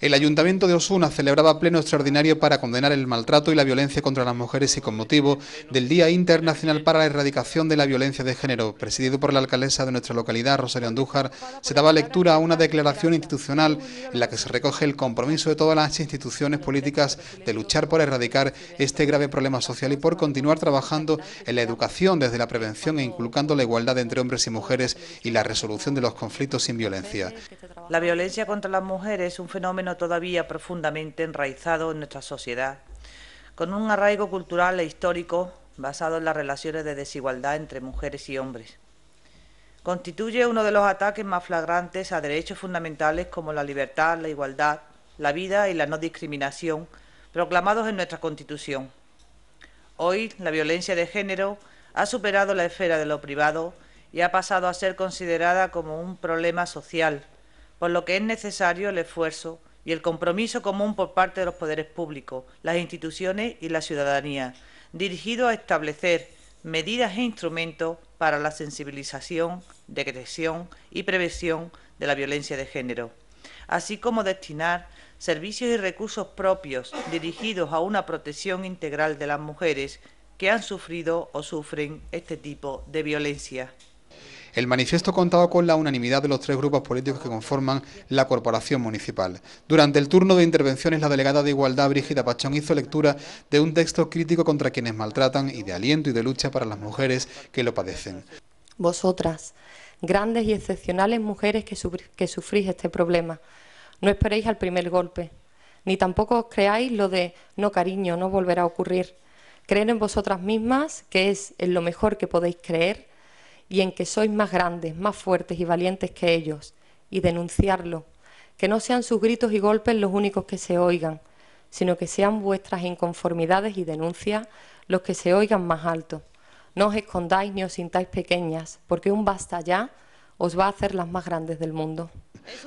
El Ayuntamiento de Osuna celebraba pleno extraordinario para condenar el maltrato y la violencia contra las mujeres y con motivo del Día Internacional para la Erradicación de la Violencia de Género, presidido por la alcaldesa de nuestra localidad, Rosario Andújar, se daba lectura a una declaración institucional en la que se recoge el compromiso de todas las instituciones políticas de luchar por erradicar este grave problema social y por continuar trabajando en la educación desde la prevención e inculcando la igualdad entre hombres y mujeres y la resolución de los conflictos sin violencia. La violencia contra las mujeres es un fenómeno todavía profundamente enraizado en nuestra sociedad, con un arraigo cultural e histórico basado en las relaciones de desigualdad entre mujeres y hombres. Constituye uno de los ataques más flagrantes a derechos fundamentales como la libertad, la igualdad, la vida y la no discriminación, proclamados en nuestra Constitución. Hoy la violencia de género ha superado la esfera de lo privado y ha pasado a ser considerada como un problema social, por lo que es necesario el esfuerzo y el compromiso común por parte de los poderes públicos, las instituciones y la ciudadanía, dirigido a establecer medidas e instrumentos para la sensibilización, detección y prevención de la violencia de género, así como destinar servicios y recursos propios dirigidos a una protección integral de las mujeres que han sufrido o sufren este tipo de violencia. El manifiesto contaba con la unanimidad de los tres grupos políticos que conforman la corporación municipal. Durante el turno de intervenciones, la delegada de Igualdad, Brígida Pachón, hizo lectura de un texto crítico contra quienes maltratan y de aliento y de lucha para las mujeres que lo padecen. Vosotras, grandes y excepcionales mujeres que, sufrís este problema, no esperéis al primer golpe, ni tampoco os creáis lo de no cariño, no volverá a ocurrir. Creer en vosotras mismas, que es lo mejor que podéis creer, y en que sois más grandes, más fuertes y valientes que ellos, y denunciarlo, que no sean sus gritos y golpes los únicos que se oigan, sino que sean vuestras inconformidades y denuncias los que se oigan más alto. No os escondáis ni os sintáis pequeñas, porque un basta ya os va a hacer las más grandes del mundo.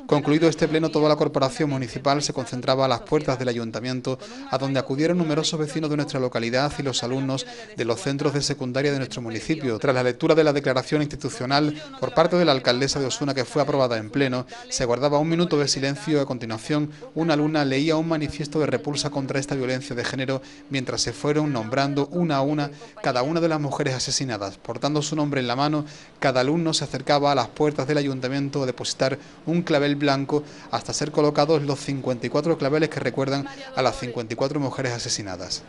Concluido este pleno, toda la corporación municipal se concentraba a las puertas del ayuntamiento, a donde acudieron numerosos vecinos de nuestra localidad y los alumnos de los centros de secundaria de nuestro municipio. Tras la lectura de la declaración institucional por parte de la alcaldesa de Osuna, que fue aprobada en pleno, se guardaba un minuto de silencio a continuación una alumna leía un manifiesto de repulsa contra esta violencia de género mientras se fueron nombrando una a una cada una de las mujeres asesinadas. Portando su nombre en la mano, cada alumno se acercaba a las puertas del ayuntamiento a depositar un clavel blanco hasta ser colocados los 54 claveles que recuerdan a las 54 mujeres asesinadas.